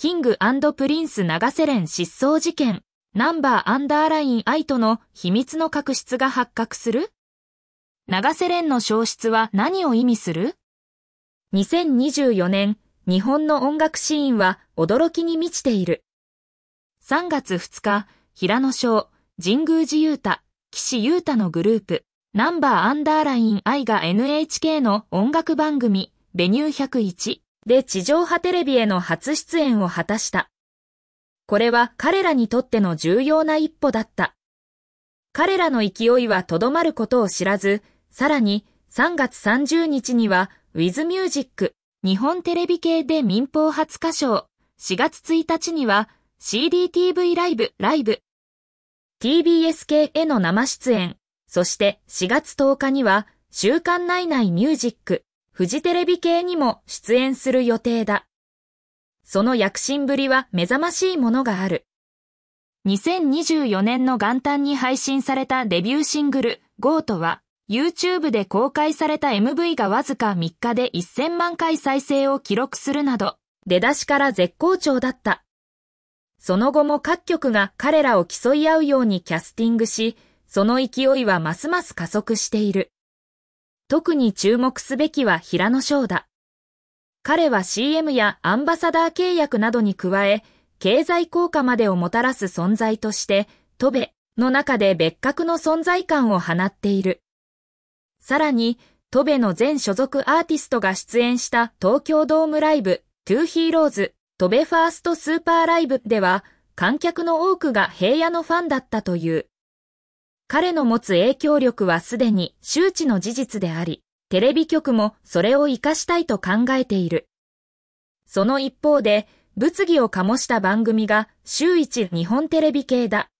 キングプリンス長瀬連失踪事件、ナンバーアンダーラインアイとの秘密の確執が発覚する長瀬連の消失は何を意味する ?2024 年、日本の音楽シーンは驚きに満ちている。3月2日、平野翔、神宮寺雄太、岸優太のグループ、ナンバーアンダーラインアイが NHK の音楽番組、ベニュー101、で地上波テレビへの初出演を果たした。これは彼らにとっての重要な一歩だった。彼らの勢いはとどまることを知らず、さらに3月30日には With Music 日本テレビ系で民放初歌唱、4月1日には CDTV ライブライブ TBS 系への生出演、そして4月10日には週刊内内ミュージックフジテレビ系にも出演する予定だ。その躍進ぶりは目覚ましいものがある。2024年の元旦に配信されたデビューシングル、ゴートは、YouTube で公開された MV がわずか3日で1000万回再生を記録するなど、出だしから絶好調だった。その後も各局が彼らを競い合うようにキャスティングし、その勢いはますます加速している。特に注目すべきは平野翔だ。彼は CM やアンバサダー契約などに加え、経済効果までをもたらす存在として、トベの中で別格の存在感を放っている。さらに、トベの全所属アーティストが出演した東京ドームライブ、トゥーヒーローズ、トベファーストスーパーライブでは、観客の多くが平野のファンだったという。彼の持つ影響力はすでに周知の事実であり、テレビ局もそれを活かしたいと考えている。その一方で、物議を醸した番組が週一日本テレビ系だ。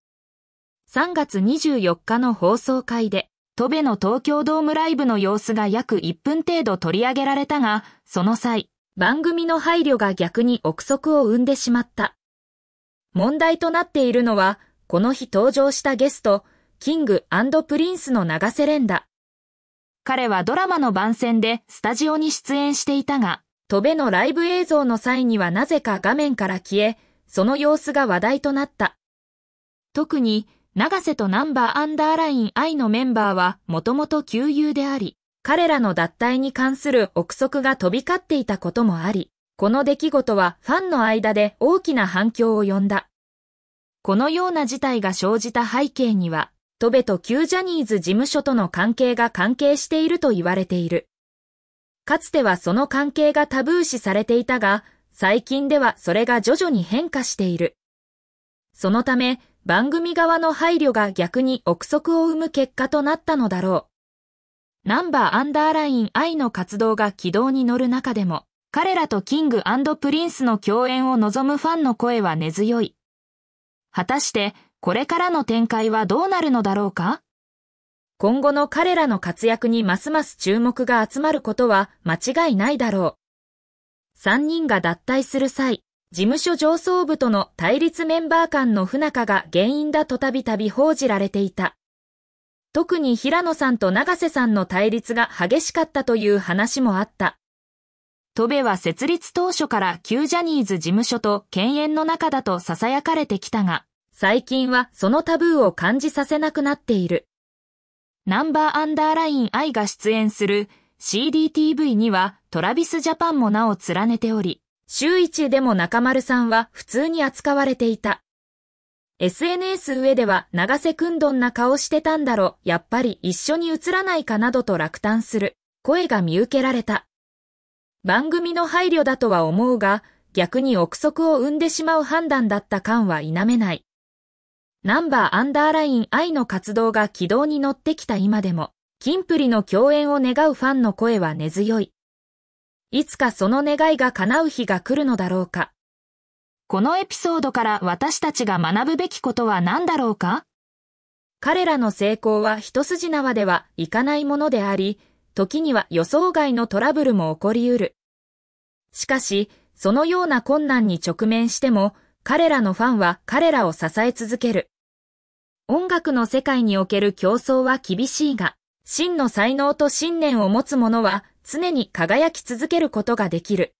3月24日の放送会で、戸部の東京ドームライブの様子が約1分程度取り上げられたが、その際、番組の配慮が逆に憶測を生んでしまった。問題となっているのは、この日登場したゲスト、キングプリンスの長瀬連打。彼はドラマの番宣でスタジオに出演していたが、トベのライブ映像の際にはなぜか画面から消え、その様子が話題となった。特に、長瀬とナンバーアンダーライン I のメンバーはもともと旧友であり、彼らの脱退に関する憶測が飛び交っていたこともあり、この出来事はファンの間で大きな反響を呼んだ。このような事態が生じた背景には、トベと旧ジャニーズ事務所との関係が関係していると言われている。かつてはその関係がタブー視されていたが、最近ではそれが徐々に変化している。そのため、番組側の配慮が逆に憶測を生む結果となったのだろう。ナンバーアンダーライン愛の活動が軌道に乗る中でも、彼らとキングプリンスの共演を望むファンの声は根強い。果たして、これからの展開はどうなるのだろうか今後の彼らの活躍にますます注目が集まることは間違いないだろう。三人が脱退する際、事務所上層部との対立メンバー間の不仲が原因だとたびたび報じられていた。特に平野さんと長瀬さんの対立が激しかったという話もあった。戸部は設立当初から旧ジャニーズ事務所と犬猿の中だと囁かれてきたが、最近はそのタブーを感じさせなくなっている。ナンバーアンダーライン I が出演する CDTV にはトラビスジャパンも名を連ねており、週1でも中丸さんは普通に扱われていた。SNS 上では長瀬くんどんな顔してたんだろ、やっぱり一緒に映らないかなどと落胆する声が見受けられた。番組の配慮だとは思うが、逆に憶測を生んでしまう判断だった感は否めない。ナンバーアンダーライン愛の活動が軌道に乗ってきた今でも、キンプリの共演を願うファンの声は根強い。いつかその願いが叶う日が来るのだろうか。このエピソードから私たちが学ぶべきことは何だろうか彼らの成功は一筋縄ではいかないものであり、時には予想外のトラブルも起こり得る。しかし、そのような困難に直面しても、彼らのファンは彼らを支え続ける。音楽の世界における競争は厳しいが、真の才能と信念を持つ者は常に輝き続けることができる。